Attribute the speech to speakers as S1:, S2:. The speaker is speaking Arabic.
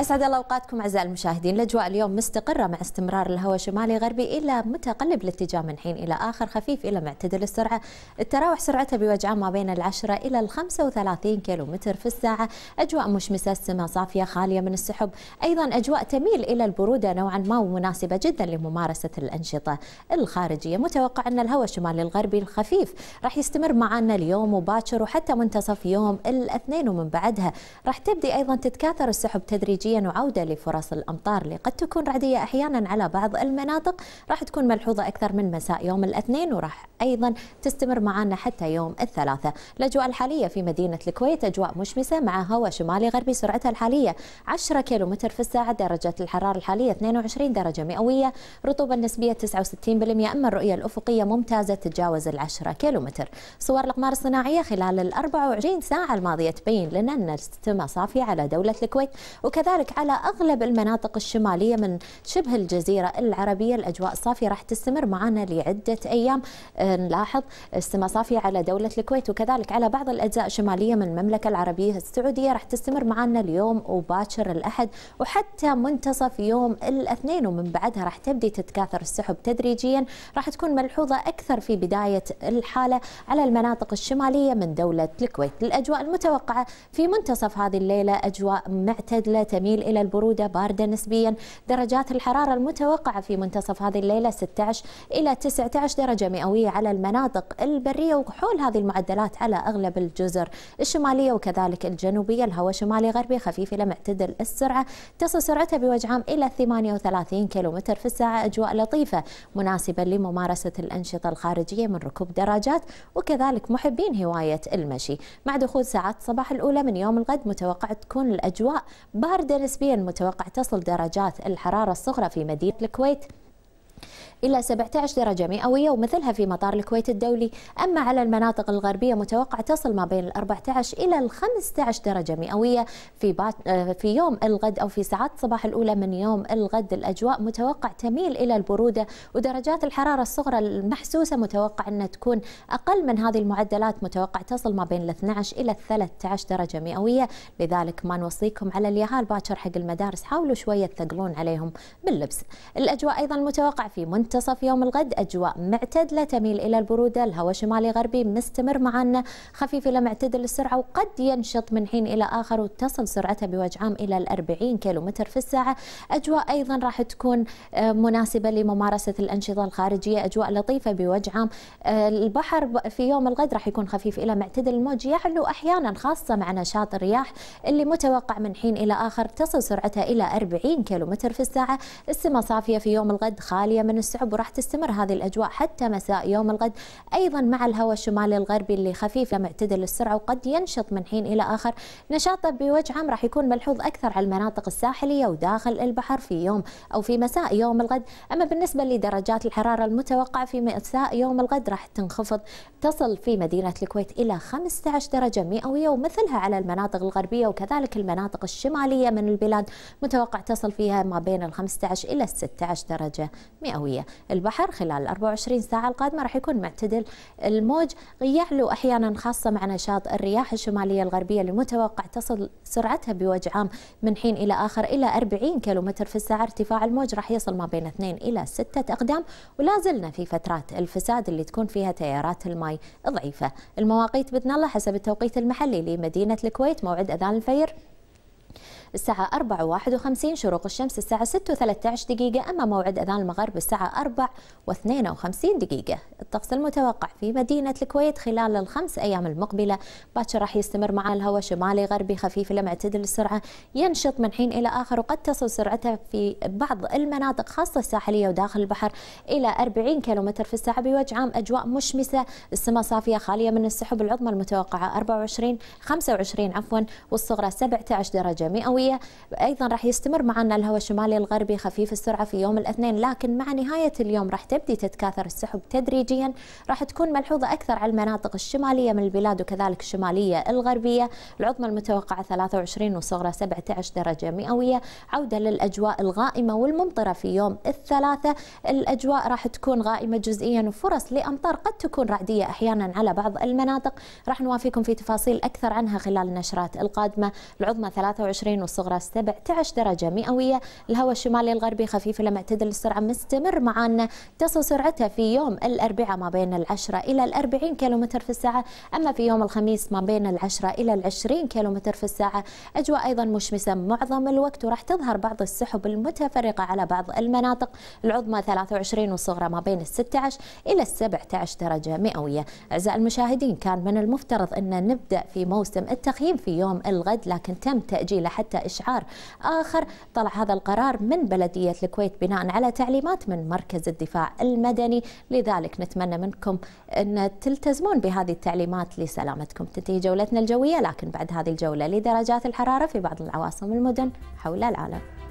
S1: اسعد الله اوقاتكم اعزائي المشاهدين، الاجواء اليوم مستقره مع استمرار الهواء شمالي غربي الى متقلب الاتجاه من حين الى اخر خفيف الى معتدل السرعه، التراوح سرعته بوجعه ما بين العشرة الى ال 35 كيلومتر في الساعه، اجواء مشمسه السماء صافيه خاليه من السحب، ايضا اجواء تميل الى البروده نوعا ما ومناسبه جدا لممارسه الانشطه الخارجيه، متوقع ان الهواء الشمالي الغربي الخفيف راح يستمر معنا اليوم وباكر وحتى منتصف يوم الاثنين ومن بعدها راح تبدي ايضا تتكاثر السحب تدريجيا تدريجيا وعودة لفرص الأمطار اللي قد تكون رعدية أحيانا على بعض المناطق راح تكون ملحوظة أكثر من مساء يوم الاثنين وراح أيضا تستمر معنا حتى يوم الثلاثاء. الأجواء الحالية في مدينة الكويت أجواء مشمسة مع هواء شمالي غربي سرعتها الحالية 10 كم في الساعة درجة الحرارة الحالية 22 درجة مئوية رطوبة نسبية 69% أما الرؤية الأفقية ممتازة تتجاوز ال ال10 كم صور الأقمار الصناعية خلال ال 24 ساعة الماضية تبين لنا أن السماء صافية على دولة الكويت وكذلك كذلك على أغلب المناطق الشمالية من شبه الجزيرة العربية الأجواء صافية راح تستمر معنا لعدة أيام آه، نلاحظ السماء صافية على دولة الكويت وكذلك على بعض الأجزاء الشمالية من المملكة العربية السعودية راح تستمر معنا اليوم وباكر الأحد وحتى منتصف يوم الاثنين ومن بعدها راح تبدي تتكاثر السحب تدريجيا راح تكون ملحوظة أكثر في بداية الحالة على المناطق الشمالية من دولة الكويت الأجواء المتوقعة في منتصف هذه الليلة أجواء معتدلة تميل إلى البرودة باردة نسبيا درجات الحرارة المتوقعة في منتصف هذه الليلة 16 إلى 19 درجة مئوية على المناطق البرية وحول هذه المعدلات على أغلب الجزر الشمالية وكذلك الجنوبية الهواء شمالي غربي خفيف إلى معتدل السرعة تصل سرعته بوجعام إلى 38 كيلومتر في الساعة أجواء لطيفة مناسبة لممارسة الأنشطة الخارجية من ركوب دراجات وكذلك محبين هواية المشي مع دخول ساعات صباح الأولى من يوم الغد متوقع تكون الأجواء باردة نسبيا متوقع تصل درجات الحرارة الصغرى في مدينة الكويت إلى 17 درجة مئوية ومثلها في مطار الكويت الدولي أما على المناطق الغربية متوقع تصل ما بين ال 14 إلى ال 15 درجة مئوية في بات آه، في يوم الغد أو في ساعات الصباح الأولى من يوم الغد الأجواء متوقع تميل إلى البرودة ودرجات الحرارة الصغرى المحسوسة متوقع أن تكون أقل من هذه المعدلات متوقع تصل ما بين ال 12 إلى ال 13 درجة مئوية لذلك ما نوصيكم على اليهال باكر حق المدارس حاولوا شوية تثقلون عليهم باللبس الأجواء أيضا متوقع في منتصف يوم الغد أجواء معتدلة تميل إلى البرودة الهواء شمالي غربي مستمر معنا خفيف إلى معتدل السرعة وقد ينشط من حين إلى آخر وتصل سرعتها بوجه عام إلى الأربعين كيلومتر في الساعة أجواء أيضا راح تكون آه، مناسبة لممارسة الأنشطة الخارجية أجواء لطيفة بوجه عام آه، البحر في يوم الغد راح يكون خفيف إلى معتدل الموج يعلو أحيانا خاصة مع نشاط الرياح اللي متوقع من حين إلى آخر تصل سرعتها إلى 40 كيلومتر في الساعة السماء صافية في يوم الغد خالية عالية من السحب وراح تستمر هذه الأجواء حتى مساء يوم الغد أيضا مع الهواء الشمالي الغربي اللي خفيف معتدل السرعة وقد ينشط من حين إلى آخر نشاطه بوجه عام راح يكون ملحوظ أكثر على المناطق الساحلية وداخل البحر في يوم أو في مساء يوم الغد أما بالنسبة لدرجات الحرارة المتوقعة في مساء يوم الغد راح تنخفض تصل في مدينة الكويت إلى 15 درجة مئوية ومثلها على المناطق الغربية وكذلك المناطق الشمالية من البلاد متوقع تصل فيها ما بين ال 15 إلى 16 درجة مئوية البحر خلال 24 ساعة القادمة راح يكون معتدل الموج يعلو أحيانا خاصة مع نشاط الرياح الشمالية الغربية المتوقع تصل سرعتها بوجه عام من حين إلى آخر إلى 40 كيلومتر في الساعة ارتفاع الموج راح يصل ما بين 2 إلى 6 أقدام ولا زلنا في فترات الفساد اللي تكون فيها تيارات الماي ضعيفة المواقيت بإذن الله حسب التوقيت المحلي لمدينة الكويت موعد أذان الفير الساعة 4:51 شروق الشمس الساعة 6:13 دقيقة أما موعد أذان المغرب الساعة 4:52 دقيقة الطقس المتوقع في مدينة الكويت خلال الخمس أيام المقبلة باكر راح يستمر مع الهواء شمالي غربي خفيف إلى معتدل السرعة ينشط من حين إلى آخر وقد تصل سرعته في بعض المناطق خاصة الساحلية وداخل البحر إلى 40 كيلومتر في الساعة بوجه عام أجواء مشمسة السماء صافية خالية من السحب العظمى المتوقعة 24 25 عفوا والصغرى 17 درجة مئوية الجنوبية أيضا راح يستمر معنا الهواء الشمالي الغربي خفيف السرعة في يوم الاثنين لكن مع نهاية اليوم راح تبدي تتكاثر السحب تدريجيا راح تكون ملحوظة أكثر على المناطق الشمالية من البلاد وكذلك الشمالية الغربية العظمى المتوقعة 23 وصغرى 17 درجة مئوية عودة للأجواء الغائمة والممطرة في يوم الثلاثة الأجواء راح تكون غائمة جزئيا وفرص لأمطار قد تكون رعدية أحيانا على بعض المناطق راح نوافيكم في تفاصيل أكثر عنها خلال النشرات القادمة العظمى 23 وصغرى الصغرى 17 درجة مئوية الهواء الشمالي الغربي خفيف لما اعتدل السرعة مستمر معانا تصل سرعتها في يوم الأربعاء ما بين العشرة إلى الأربعين كيلومتر في الساعة أما في يوم الخميس ما بين العشرة إلى العشرين كيلومتر في الساعة أجواء أيضا مشمسة معظم الوقت وراح تظهر بعض السحب المتفرقة على بعض المناطق العظمى 23 والصغرى ما بين 16 إلى 17 درجة مئوية أعزائي المشاهدين كان من المفترض أن نبدأ في موسم التخييم في يوم الغد لكن تم تأجيله حتى إشعار آخر طلع هذا القرار من بلدية الكويت بناء على تعليمات من مركز الدفاع المدني لذلك نتمنى منكم أن تلتزمون بهذه التعليمات لسلامتكم تنتهي جولتنا الجوية لكن بعد هذه الجولة لدرجات الحرارة في بعض العواصم المدن حول العالم